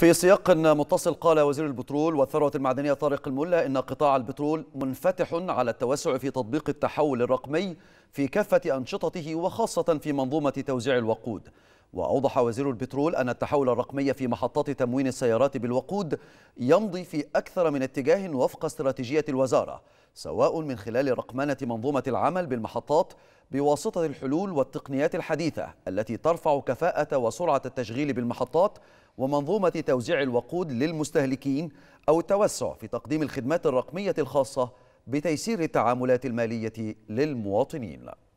في سياق متصل قال وزير البترول والثروة المعدنية طارق الملا إن قطاع البترول منفتح على التوسع في تطبيق التحول الرقمي في كافة أنشطته وخاصة في منظومة توزيع الوقود وأوضح وزير البترول أن التحول الرقمي في محطات تموين السيارات بالوقود يمضي في أكثر من اتجاه وفق استراتيجية الوزارة سواء من خلال رقمنة منظومة العمل بالمحطات بواسطة الحلول والتقنيات الحديثة التي ترفع كفاءة وسرعة التشغيل بالمحطات ومنظومة توزيع الوقود للمستهلكين أو التوسع في تقديم الخدمات الرقمية الخاصة بتيسير التعاملات المالية للمواطنين